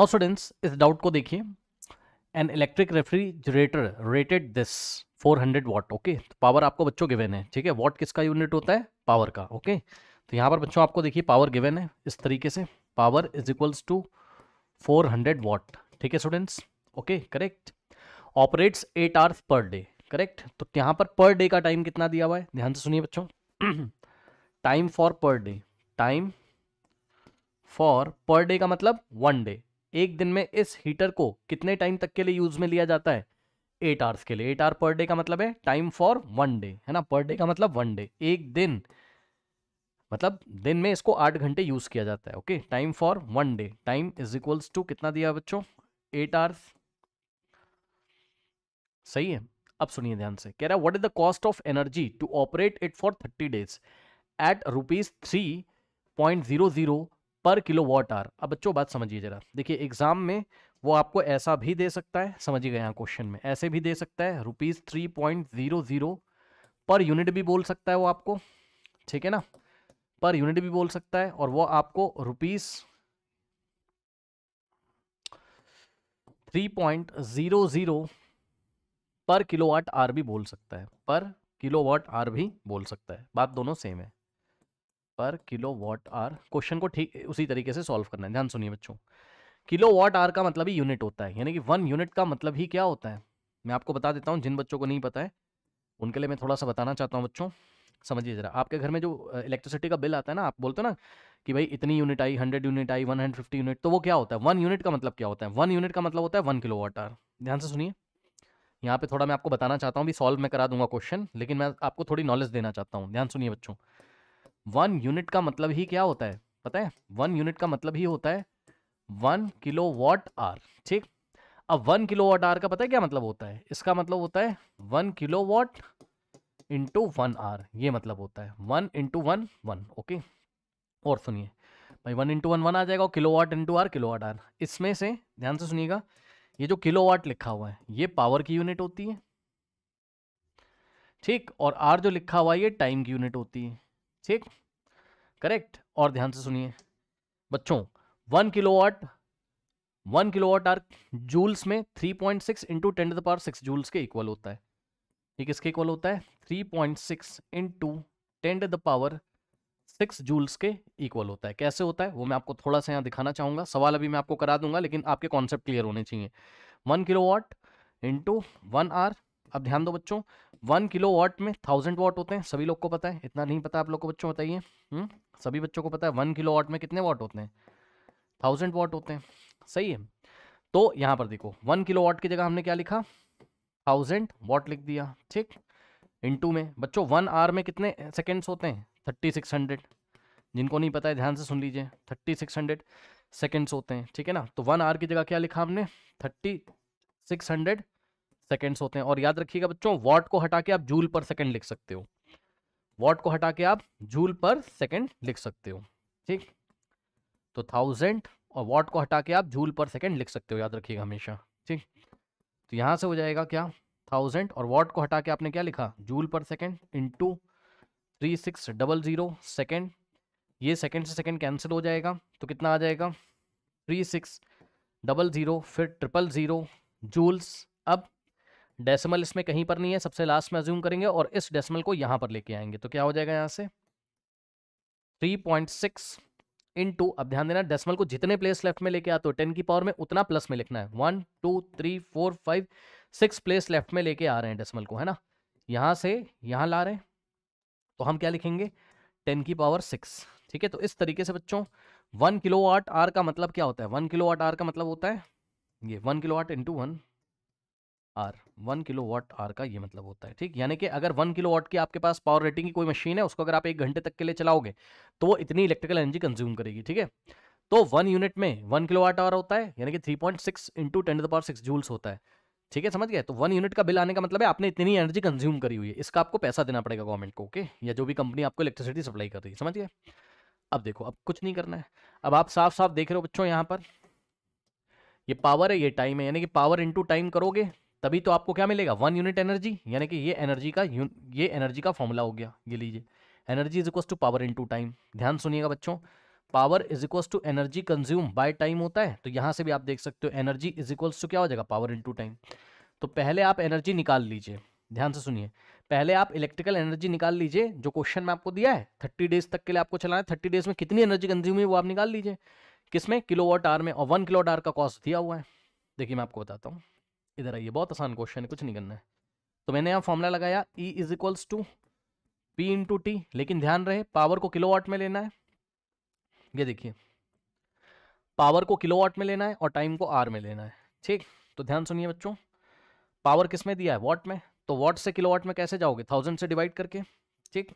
Now students इस doubt को देखिए an electric refrigerator rated this 400 hundred watt okay तो पावर आपको बच्चों गिवेन है ठीक है वॉट किसका यूनिट होता है पावर का ओके okay? तो यहाँ पर बच्चों आपको देखिए पावर गिवेन है इस तरीके से power is equals to 400 hundred watt ठीक है students okay correct operates eight hours per day correct तो यहाँ पर पर डे का टाइम कितना दिया हुआ है ध्यान से सुनिए बच्चों time for per day time for per day का मतलब वन डे एक दिन में इस हीटर को कितने टाइम तक के लिए यूज में लिया जाता है एट आवर्स के लिए एट आवर पर डे का मतलब है टाइम फॉर वन डे है ना पर डे का मतलब वन डे एक दिन मतलब दिन में इसको आठ घंटे यूज किया जाता है okay time for one day time is equals to कितना दिया बच्चों एट आवर्स सही है अब सुनिए ध्यान से कह रहा है what is the cost of energy to operate it for thirty days at rupees three point zero zero per kilo watt hour अब बच्चों बात समझिए जरा देखिए एग्जाम में वो आपको ऐसा भी दे सकता है समझिए यहाँ क्वेश्चन में ऐसे भी दे सकता है rupees three point zero zero per unit भी बोल सकता है वो आपको ठीक है ना पर यूनिट भी बोल सकता है और वो आपको rupees three point zero zero per kilo watt hour भी बोल सकता है पर किलो वाट आर भी बोल सकता है बात दोनों सेम है पर किलो वॉट आर क्वेश्चन को ठीक उसी तरीके से सॉल्व करना है ध्यान सुनिए बच्चों किलो वॉट आर का मतलब ही यूनिट होता है यानी कि वन यूनिट का मतलब ही क्या होता है मैं आपको बता देता हूँ जिन बच्चों को नहीं पता है उनके लिए मैं थोड़ा सा बताना चाहता हूँ बच्चों समझिए ज़रा आपके घर में जो इलेक्ट्रिसिटी का बिल आता है ना आप बोलते हो ना कि भाई इतनी यूनिट आई हंड्रेड यूनिट आई वन हंड्रेड फिफ्टी यूनिट तो वो क्या होता है वन यूनिट का मतलब क्या होता है वन यूनिट का मतलब होता है वन किलो वाट आर ध्यान से सुनिए यहाँ पे थोड़ा मैं आपको बताना चाहता हूँ भी सॉल्व मैं करा दूंगा क्वेश्चन लेकिन मैं आपको थोड़ी नॉलेज देना चाहता हूँ ध्यान सुनिए बच्चों वन यूनिट का मतलब ही क्या होता है पता है वन यूनिट का मतलब ही होता है वन किलो वॉट आर ठीक अब वन किलो वॉट आर का पता है क्या मतलब होता है इसका मतलब होता है one kilowatt into one hour ये मतलब होता है one into one one okay और सुनिए भाई वन इंटू वन वन आ जाएगा kilowatt into hour kilo watt hour इसमें से ध्यान से सुनिएगा ये जो किलो वॉट लिखा हुआ है ये पावर की यूनिट होती है ठीक और आर जो लिखा हुआ है ये टाइम की यूनिट होती है ठीक करेक्ट और ध्यान से सुनिए बच्चों one kilowatt one kilowatt hour joules में three point six into ten the six joules के इक्वल होता है ये किसके इक्वल होता है three point six into ten the power six joules के इक्वल होता है कैसे होता है वो मैं आपको थोड़ा सा यहाँ दिखाना चाहूंगा सवाल अभी मैं आपको करा दूंगा लेकिन आपके कॉन्सेप्ट क्लियर होने चाहिए one kilowatt into one hour अब ध्यान दो बच्चों वन किलो वॉट में थाउजेंड वॉट होते हैं सभी लोग को पता है इतना नहीं पता आप लोग को बच्चों बताइए हम्म, सभी बच्चों को पता है वन किलो वॉट में कितने वॉट होते हैं थाउजेंड वॉट होते हैं सही है तो यहां पर देखो वन किलो वॉट की जगह हमने क्या लिखा थाउजेंड वॉट लिख दिया ठीक इंटू में बच्चों वन आर में कितने सेकेंड्स होते हैं थर्टी सिक्स हंड्रेड जिनको नहीं पता है ध्यान से सुन लीजिए थर्टी सिक्स हंड्रेड सेकेंड्स होते हैं ठीक है ना तो वन आर की जगह क्या लिखा हमने थर्टी सिक्स हंड्रेड सेकेंड्स होते हैं और याद रखिएगा बच्चों वॉट को हटा के आप जूल पर सेकेंड लिख सकते हो वॉट को हटा के आप जूल पर सेकेंड लिख सकते हो ठीक तो थाउजेंड और वॉट को हटा के आप जूल पर सेकेंड लिख सकते हो याद रखिएगा हमेशा ठीक तो यहाँ से हो जाएगा क्या थाउजेंड और वॉट को हटा के आपने क्या लिखा joule per second into three six double zero second ये सेकेंड से सेकेंड कैंसिल हो जाएगा तो कितना आ जाएगा थ्री सिक्स डबल ज़ीरो फिर ट्रिपल ज़ीरो जूल्स अब डेसिमल इसमें कहीं पर नहीं है सबसे लास्ट में अज्यूम करेंगे और इस डेसिमल को यहां पर लेके आएंगे तो क्या हो जाएगा यहां से 3.6 पॉइंट सिक्स टू अब ध्यान देना डेसिमल को जितने प्लेस लेफ्ट में लेके आते हो टेन की पावर में उतना प्लस में लिखना है one two three four five six place left में लेके आ रहे हैं डेसिमल को है ना यहां से यहां ला रहे हैं तो हम क्या लिखेंगे टेन की पावर सिक्स ठीक है तो इस तरीके से बच्चों वन किलो आर का मतलब क्या होता है वन किलो आर का मतलब होता है ये one kilo kilowatt into one hour one kilo watt hour का ये मतलब होता है ठीक यानी कि अगर वन किलो वाट की आपके पास पावर रेटिंग की कोई मशीन है उसको अगर आप एक घंटे तक के लिए चलाओगे तो वो इतनी इलेक्ट्रिकल एनर्जी कंज्यूम करेगी ठीक है तो वन यूनिट में वन किलो वाट आवर होता है यानी कि three point six into ten power six joules होता है ठीक है समझ गए तो वन यूनिट का बिल आने का मतलब है आपने इतनी एनर्जी कंज्यूम करी हुई है इसका आपको पैसा देना पड़ेगा गवर्नमेंट को ओके या जो भी कंपनी आपको इलेक्ट्रिसिटी सप्लाई कर रही है समझ गए अब देखो अब कुछ नहीं करना है अब आप साफ साफ देख रहे हो बच्चों यहाँ पर ये पावर है ये टाइम है यानी कि पावर इंटू टाइम करोगे तभी तो आपको क्या मिलेगा वन यूनिट एनर्जी यानी कि ये एनर्जी का ये एनर्जी का फॉर्मूला हो गया ये लीजिए energy is equals to power into time ध्यान सुनिएगा बच्चों power is equal to energy consume by time होता है तो यहाँ से भी आप देख सकते हो एनर्जी इज इक्वल्स टू क्या हो जाएगा पावर इन टू टाइम तो पहले आप एनर्जी निकाल लीजिए ध्यान से सुनिए पहले आप इलेक्ट्रिकल एनर्जी निकाल लीजिए जो क्वेश्चन में आपको दिया है थर्टी डेज तक के लिए आपको चलाना है थर्टी डेज में कितनी एनर्जी कंज्यूम हुई वो आप निकाल लीजिए किसमें किलोवाट आर में और वन किलोवाट आर का कॉस्ट दिया हुआ है देखिए मैं आपको बताता हूँ इधर आइए बहुत आसान क्वेश्चन है कुछ नहीं करना है तो मैंने यहाँ फॉर्मूला लगाया E is equals to P into T लेकिन ध्यान रहे पावर को किलोवाट में लेना है ये देखिए पावर को किलोवाट में लेना है और टाइम को आर में लेना है ठीक तो ध्यान सुनिए बच्चों पावर किस में दिया है वाट में तो वाट से किलोवाट में कैसे जाओगे थाउजेंड से डिवाइड करके ठीक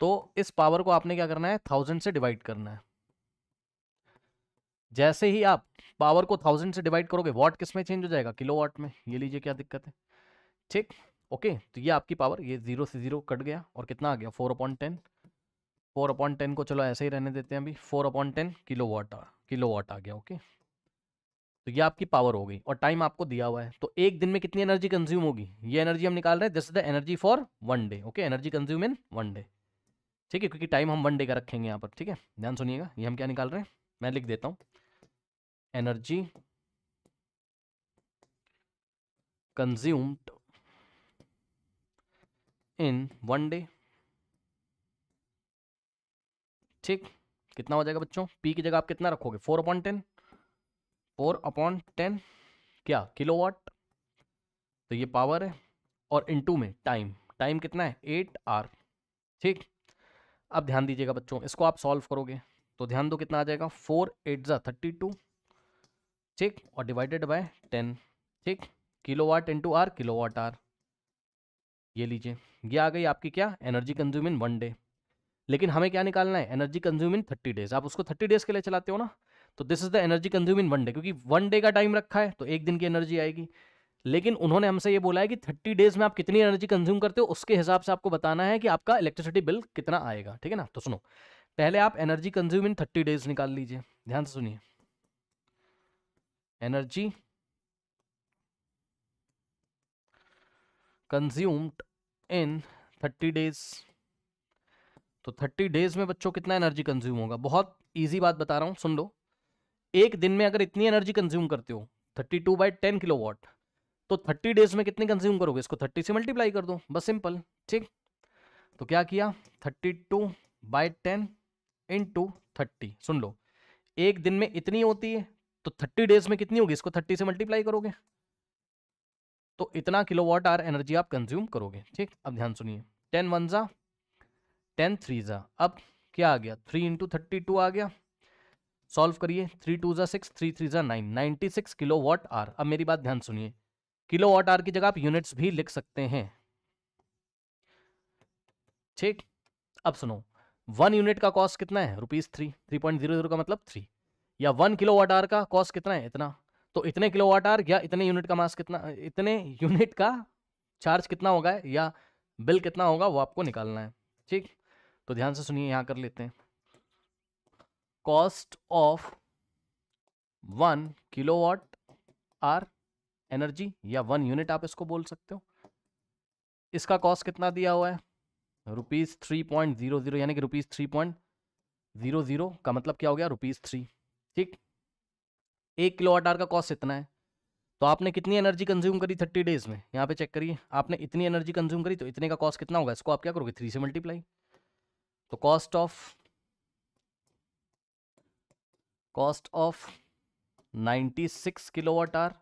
तो इस पावर को आपने क्या करना है थाउजेंड से डिवाइड करना है जैसे ही आप पावर को थाउजेंड से डिवाइड करोगे वॉट किस में चेंज हो जाएगा किलो वॉट में ये लीजिए क्या दिक्कत है ठीक ओके तो ये आपकी पावर ये जीरो से जीरो कट गया और कितना आ गया four point ten four point ten को चलो ऐसे ही रहने देते हैं अभी four point ten kilowatt kilowatt आ गया ओके तो ये आपकी पावर हो गई और टाइम आपको दिया हुआ है तो एक दिन में कितनी एनर्जी कंज्यूम होगी ये एनर्जी हम निकाल रहे हैं this is the energy for one day okay energy consume in one day ठीक है क्योंकि टाइम हम वन डे का रखेंगे यहाँ पर ठीक है ध्यान सुनिएगा ये हम क्या निकाल रहे हैं मैं लिख देता हूँ energy consumed in one day ठीक कितना हो जाएगा बच्चों पी की जगह आप कितना रखोगे four point ten four upon ten क्या किलोवाट तो ये पावर है और इनटू में टाइम टाइम कितना है एट आर ठीक अब ध्यान दीजिएगा बच्चों इसको आप सॉल्व करोगे तो ध्यान दो कितना आ जाएगा फोर एट ज़ा थर्टी टू ठीक और डिवाइडेड बाय टेन ठीक kilowatt into hour kilo watt hour ये लीजिए ये आ गई आपकी क्या energy consume in one day लेकिन हमें क्या निकालना है energy consume in thirty days आप उसको थर्टी डेज के लिए चलाते हो ना तो this is the energy consume in one day क्योंकि वन डे का टाइम रखा है तो एक दिन की एनर्जी आएगी लेकिन उन्होंने हमसे ये बोला है कि थर्टी डेज में आप कितनी एनर्जी कंज्यूम करते हो उसके हिसाब से आपको बताना है कि आपका इलेक्ट्रिसिटी बिल कितना आएगा ठीक है ना तो सुनो पहले आप energy consume in thirty days निकाल लीजिए ध्यान से सुनिए energy consumed in 30 days तो 30 डेज में बच्चों कितना एनर्जी कंज्यूम होगा बहुत इजी बात बता रहा हूं सुन लो एक दिन में अगर इतनी एनर्जी कंज्यूम करते हो 32 टू बाई टेन किलो तो 30 डेज में कितनी कंज्यूम करोगे इसको 30 से मल्टीप्लाई कर दो बस सिंपल ठीक तो क्या किया 32 two by ten into thirty सुन लो एक दिन में इतनी होती है तो थर्टी डेज में कितनी होगी इसको थर्टी से मल्टीप्लाई करोगे तो इतना किलो वॉट आर एनर्जी आप कंज्यूम करोगे ठीक अब ध्यान सुनिए टेन वन जा टेन थ्री जा अब क्या आ गया थ्री इंटू थर्टी टू आ गया सॉल्व करिए थ्री टू जा सिक्स थ्री थ्री जा nine ninety six kilo what hour अब मेरी बात ध्यान सुनिए किलो वॉट आर की जगह आप यूनिट्स भी लिख सकते हैं ठीक अब सुनो वन यूनिट का कॉस्ट कितना है rupees three three point zero zero का मतलब थ्री या वन किलो वाट आर का कॉस्ट कितना है इतना तो इतने किलो वाट आर या इतने यूनिट का मास कितना इतने यूनिट का चार्ज कितना होगा या बिल कितना होगा वो आपको निकालना है ठीक तो ध्यान से सुनिए यहां कर लेते हैं cost of one kilo watt hour energy या वन यूनिट आप इसको बोल सकते हो इसका कॉस्ट कितना दिया हुआ है rupees three point zero zero यानी कि rupees three point zero zero का मतलब क्या हो गया रुपीज़ थ्री ठीक एक किलो वाट आर का कॉस्ट इतना है तो आपने कितनी एनर्जी कंज्यूम करी थर्टी डेज में यहाँ पे चेक करिए आपने इतनी एनर्जी कंज्यूम करी तो इतने का कॉस्ट कितना होगा इसको आप क्या करोगे थ्री से मल्टीप्लाई तो cost of cost of 96 watt hour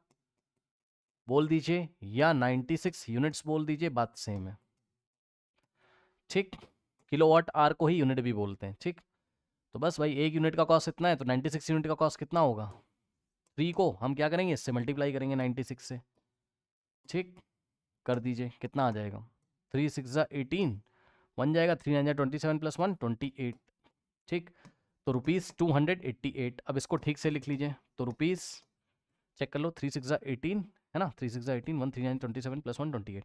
बोल दीजिए या 96 यूनिट्स बोल दीजिए बात सेम है ठीक किलो वाट आर को ही यूनिट भी बोलते हैं ठीक तो बस भाई एक यूनिट का कॉस्ट इतना है तो 96 यूनिट का कॉस्ट कितना होगा थ्री को हम क्या करेंगे इससे मल्टीप्लाई करेंगे 96 से ठीक कर दीजिए कितना आ जाएगा थ्री सिक्स ज़ा एटीन वन जाएगा three nine twenty seven plus one twenty eight ठीक तो rupees two hundred eighty eight अब इसको ठीक से लिख लीजिए तो रुपीज़ चेक कर लो थ्री सिक्स ज़ा एटीन है ना थ्री सिक्स ज़ा eighteen one three nine twenty seven plus one twenty eight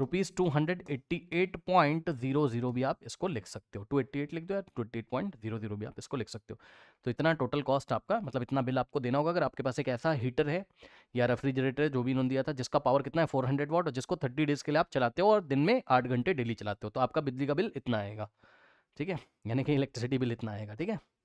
rupees two hundred eighty eight point zero zero भी आप इसको लिख सकते हो टू एट्टी एट लिख दो या two eighty eight point zero zero भी आप इसको लिख सकते हो तो इतना टोटल कॉस्ट आपका मतलब इतना बिल आपको देना होगा अगर आपके पास एक ऐसा हीटर है या रेफ्रिजरेटर है जो भी इन्होंने दिया था जिसका पावर कितना है फोर हंड्रेड वॉट और जिसको थर्टी डेज के लिए आप चलाते हो और दिन में आठ घंटे डेली चलाते हो तो आपका बिजली का बिल इतना आएगा ठीक है यानी कि इलेक्ट्रिसिटी बिल इतना आएगा ठीक है